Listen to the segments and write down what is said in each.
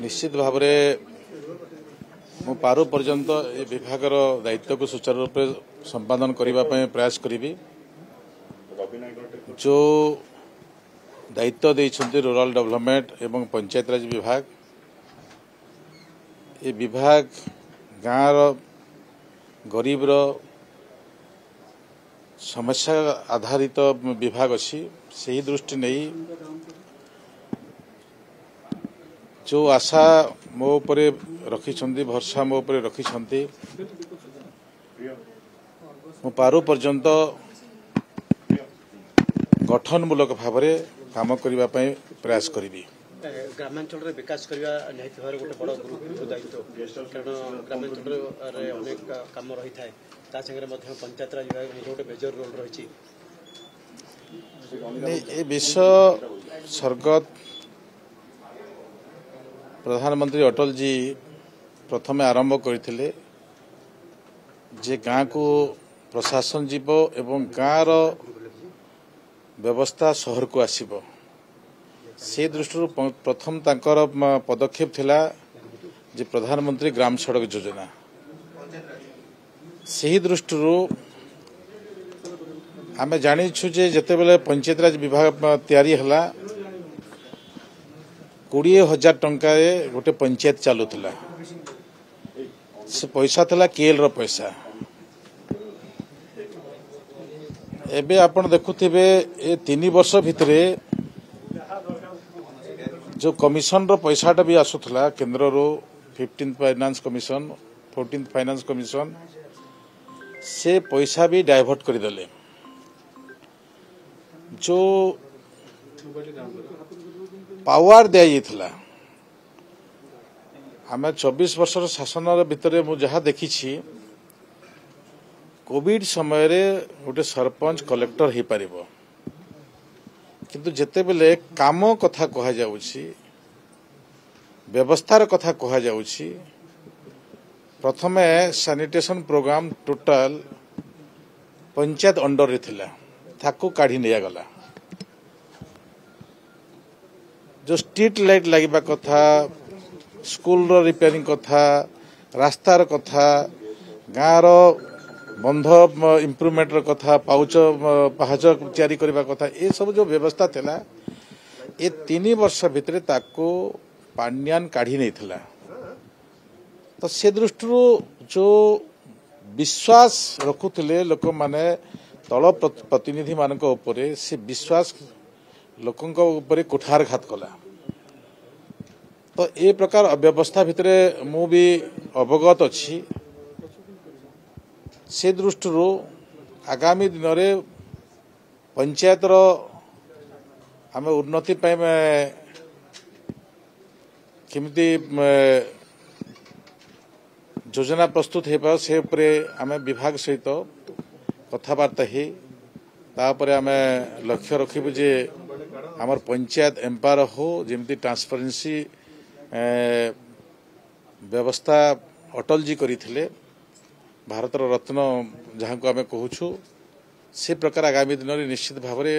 ନିଶ୍ଚିତ ଭାବରେ ମୁଁ ପାରୁ ପର୍ଯ୍ୟନ୍ତ ଏ ବିଭାଗର ଦାୟିତ୍ୱକୁ ସୁଚାରୁ ରୂପେ ସମ୍ପାଦନ କରିବା ପାଇଁ ପ୍ରୟାସ କରିବି ଯେଉଁ ଦାୟିତ୍ୱ ଦେଇଛନ୍ତି ରୁରାଲ ଡେଭଲପମେଣ୍ଟ ଏବଂ ପଞ୍ଚାୟତିରାଜ ବିଭାଗ ଏ ବିଭାଗ ଗାଁର ଗରିବର ସମସ୍ୟା ଆଧାରିତ ବିଭାଗ ଅଛି ସେହି ଦୃଷ୍ଟି ନେଇ ଯେଉଁ ଆଶା ମୋ ଉପରେ ରଖିଛନ୍ତି ଭରସା ମୋ ଉପରେ ରଖିଛନ୍ତି ମୁଁ ପାରୁ ପର୍ଯ୍ୟନ୍ତ ଗଠନମୂଳକ ଭାବରେ କାମ କରିବା ପାଇଁ ପ୍ରୟାସ କରିବି ଗ୍ରାମାଞ୍ଚଳରେ ବିକାଶ କରିବା ନିହାତି ଭାବରେ ଗୋଟେ ବଡ଼ ଗୁରୁତ୍ୱ ଦାୟିତ୍ୱ କାରଣ ଗ୍ରାମାଞ୍ଚଳରେ ଅନେକ କାମ ରହିଥାଏ ତା ସାଙ୍ଗରେ ମଧ୍ୟ ପଞ୍ଚାୟତରାଜ ବିଭାଗ ମଧ୍ୟ ଗୋଟେ ମେଜର ରୋଲ୍ ରହିଛି ଏ ବିଶ୍ୱ ସ୍ୱର୍ଗତ ପ୍ରଧାନମନ୍ତ୍ରୀ ଅଟଳଜୀ ପ୍ରଥମେ ଆରମ୍ଭ କରିଥିଲେ ଯେ ଗାଁକୁ ପ୍ରଶାସନ ଯିବ ଏବଂ ଗାଁର ବ୍ୟବସ୍ଥା ସହରକୁ ଆସିବ ସେ ଦୃଷ୍ଟିରୁ ପ୍ରଥମ ତାଙ୍କର ପଦକ୍ଷେପ ଥିଲା ଯେ ପ୍ରଧାନମନ୍ତ୍ରୀ ଗ୍ରାମ ସଡ଼କ ଯୋଜନା ସେହି ଦୃଷ୍ଟିରୁ ଆମେ ଜାଣିଛୁ ଯେ ଯେତେବେଳେ ପଞ୍ଚାୟତିରାଜ ବିଭାଗ ତିଆରି ହେଲା কোড়িয়ে হাজার টঙ্কায় গোটে পঞ্চায়েত চালুলা সে পয়সা লা কেএলর পয়সা এবে আপনার দেখুবে এ তিন বর্ষ ভিতরে যে কমিশনর পয়সাটা বি আসুলা কেন্দ্রর fifteen finance commission fourteen finance commission সে পয়সা বি ডাইভর্ট করেদেলে যে ପାୱାର ଦିଆଯାଇଥିଲା ଆମେ ଚବିଶ ବର୍ଷର ଶାସନ ଭିତରେ ମୁଁ ଯାହା ଦେଖିଛି କୋଭିଡ ସମୟରେ ଗୋଟେ ସରପଞ୍ଚ କଲେକ୍ଟର ହେଇପାରିବ କିନ୍ତୁ ଯେତେବେଳେ କାମ କଥା କୁହାଯାଉଛି ବ୍ୟବସ୍ଥାର କଥା କୁହାଯାଉଛି ପ୍ରଥମେ ସାନିଟେସନ୍ ପ୍ରୋଗ୍ରାମ ଟୋଟାଲ ପଞ୍ଚାୟତ ଅଣ୍ଡରରେ ଥିଲା ତାକୁ କାଢ଼ି ନିଆଗଲା ଯେଉଁ ଷ୍ଟ୍ରିଟ୍ ଲାଇଟ୍ ଲାଗିବା କଥା ସ୍କୁଲର ରିପେୟାରିଂ କଥା ରାସ୍ତାର କଥା ଗାଁର ବନ୍ଧ ଇମ୍ପ୍ରୁଭମେଣ୍ଟର କଥା ପାଉଚ ପାହାଚ ତିଆରି କରିବା କଥା ଏସବୁ ଯେଉଁ ବ୍ୟବସ୍ଥା ଥିଲା ଏ ତିନି ବର୍ଷ ଭିତରେ ତାକୁ ପାଣ୍ଡିଆନ କାଢ଼ି ନେଇଥିଲା ତ ସେ ଦୃଷ୍ଟିରୁ ଯେଉଁ ବିଶ୍ୱାସ ରଖୁଥିଲେ ଲୋକମାନେ ଦଳ ପ୍ରତିନିଧିମାନଙ୍କ ଉପରେ ସେ ବିଶ୍ୱାସ ଲୋକଙ୍କ ଉପରେ କୁଠାରଘାତ କଲା ତ ଏ ପ୍ରକାର ଅବ୍ୟବସ୍ଥା ଭିତରେ ମୁଁ ବି ଅବଗତ ଅଛି ସେ ଦୃଷ୍ଟିରୁ ଆଗାମୀ ଦିନରେ ପଞ୍ଚାୟତର ଆମେ ଉନ୍ନତି ପାଇଁ କେମିତି ଯୋଜନା ପ୍ରସ୍ତୁତ ହୋଇପାରିବ ସେ ଉପରେ ଆମେ ବିଭାଗ ସହିତ କଥାବାର୍ତ୍ତା ହୋଇ ତାପରେ ଆମେ ଲକ୍ଷ୍ୟ ରଖିବୁ ଯେ আমার পঞ্চায়েত এম্পায়ার হো যেমি ট্রান্সপারেন্সি ব্যবস্থা অটলজি করে ভারতর রত্ন যা আমি কুছু সে প্রকার আগামী দিনের নিশ্চিত ভাবে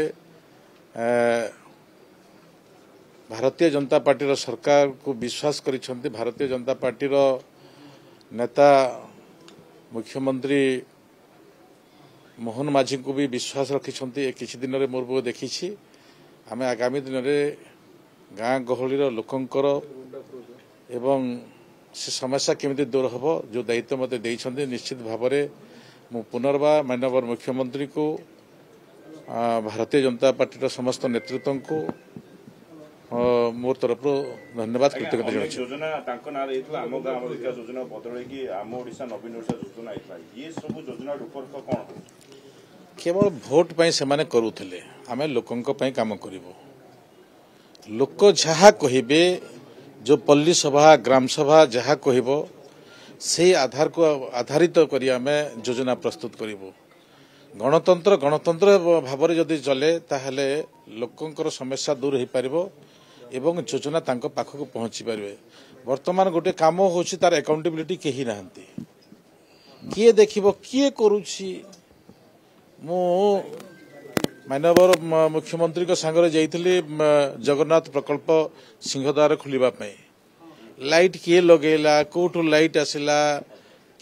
ଭାରତୀୟ ଜନତା ପାର୍ଟିର ସରକାରକୁ ବିଶ୍ୱାସ କରିଛନ୍ତି ଭାରତୀୟ ଜନତା ପାର୍ଟିର ନେତା ମୁଖ୍ୟମନ୍ତ୍ରୀ ମୋହନ ମାଝୀଙ୍କୁ ବି ବିଶ୍ୱାସ ରଖିଛନ୍ତି ଏ କିଛି ଦିନରେ ମୁଁ ଦେଖିଛି ଆମେ ଆଗାମୀ ଦିନରେ ଗାଁ ଗହଳିର ଲୋକଙ୍କର ଏବଂ ସେ ସମସ୍ୟା କେମିତି ଦୂର ହେବ ଯେଉଁ ଦାୟିତ୍ୱ ମୋତେ ଦେଇଛନ୍ତି ନିଶ୍ଚିତ ଭାବରେ ମୁଁ ପୁନର୍ବାର ମାନ୍ୟବର ମୁଖ୍ୟମନ୍ତ୍ରୀଙ୍କୁ ଭାରତୀୟ ଜନତା ପାର୍ଟିର ସମସ୍ତ ନେତୃତ୍ୱଙ୍କୁ ମୋ ତରଫରୁ ଧନ୍ୟବାଦ କୃତଜ୍ଞତା ଜଣାଇଛି ତାଙ୍କ ନାଁରେ ହେଇଥିଲା ଆମ ଗାଁ ବିକାଶ ଯୋଜନା ବଦଳେଇକି ଆମ ଓଡ଼ିଶା ନବୀନ ଓଡ଼ିଶା ଯୋଜନା ହେଇଥିଲା ଇଏ ସବୁ ଯୋଜନା ରୂପରେଖ କ'ଣ କେବଳ ଭୋଟ୍ ପାଇଁ ସେମାନେ କରୁଥିଲେ ଆମେ ଲୋକଙ୍କ ପାଇଁ କାମ କରିବୁ ଲୋକ ଯାହା କହିବେ ଯେଉଁ ପଲ୍ଲୀ ସଭା ଗ୍ରାମସଭା ଯାହା କହିବ ସେଇ ଆଧାରକୁ ଆଧାରିତ କରି ଆମେ ଯୋଜନା ପ୍ରସ୍ତୁତ କରିବୁ ଗଣତନ୍ତ୍ର ଗଣତନ୍ତ୍ର ଭାବରେ ଯଦି ଚଲେ ତାହେଲେ ଲୋକଙ୍କର ସମସ୍ୟା ଦୂର ହୋଇପାରିବ ଏବଂ ଯୋଜନା ତାଙ୍କ ପାଖକୁ ପହଞ୍ଚି ପାରିବେ ବର୍ତ୍ତମାନ ଗୋଟିଏ କାମ ହେଉଛି ତାର ଆକାଉଣ୍ଟେବିଲିଟି କେହି ନାହାନ୍ତି କିଏ ଦେଖିବ କିଏ କରୁଛି ମାନ୍ୟବର ମୁଖ୍ୟମନ୍ତ୍ରୀଙ୍କ ସାଙ୍ଗରେ ଯାଇଥିଲି ଜଗନ୍ନାଥ ପ୍ରକଳ୍ପ ସିଂହଦ୍ୱାର ଖୋଲିବା ପାଇଁ ଲାଇଟ୍ କିଏ ଲଗେଇଲା କେଉଁଠୁ ଲାଇଟ୍ ଆସିଲା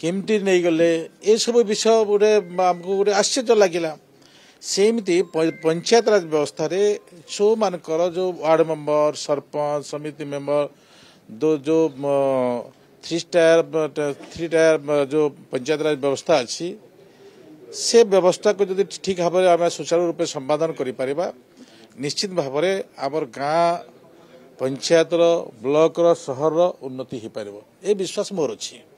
କେମିତି ନେଇଗଲେ ଏସବୁ ବିଷୟ ଗୋଟେ ଆମକୁ ଗୋଟେ ଆଶ୍ଚର୍ଯ୍ୟ ଲାଗିଲା ସେମିତି ପଞ୍ଚାୟତରାଜ ବ୍ୟବସ୍ଥାରେ ଯେଉଁମାନଙ୍କର ଯେଉଁ ୱାର୍ଡ଼ ମେମ୍ବର ସରପଞ୍ଚ ସମିତି ମେମ୍ବର ଯେଉଁ ଥ୍ରୀ ଷ୍ଟାର ଥ୍ରୀ ଟାୟାର ଯେଉଁ ପଞ୍ଚାୟତରାଜ ବ୍ୟବସ୍ଥା ଅଛି ସେ ବ୍ୟବସ୍ଥାକୁ ଯଦି ଠିକ୍ ଭାବରେ ଆମେ ସୁଚାରୁ ରୂପେ ସମ୍ପାଦନ କରିପାରିବା ନିଶ୍ଚିତ ଭାବରେ ଆମର ଗାଁ ପଞ୍ଚାୟତର ବ୍ଲକର ସହରର ଉନ୍ନତି ହୋଇପାରିବ ଏ ବିଶ୍ୱାସ ମୋର ଅଛି